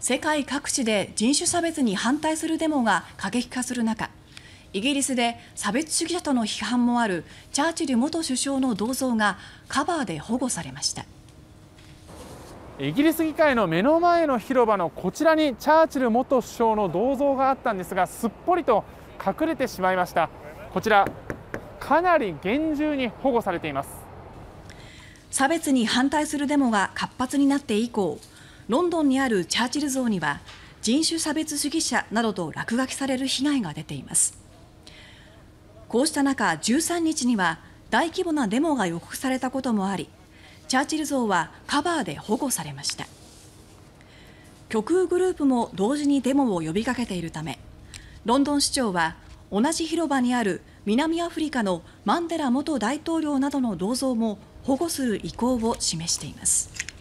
世界各地で人種差別に反対するデモが過激化する中イギリスで差別主義者との批判もあるチャーチル元首相の銅像がカバーで保護されましたイギリス議会の目の前の広場のこちらにチャーチル元首相の銅像があったんですがすっぽりと隠れてしまいましたこちらかなり厳重に保護されています差別に反対するデモが活発になって以降ロンドンにあるチャーチル像には人種差別主義者などと落書きされる被害が出ていますこうした中13日には大規模なデモが予告されたこともありチャーチル像はカバーで保護されました極右グループも同時にデモを呼びかけているためロンドン市長は同じ広場にある南アフリカのマンデラ元大統領などの銅像も保護する意向を示しています。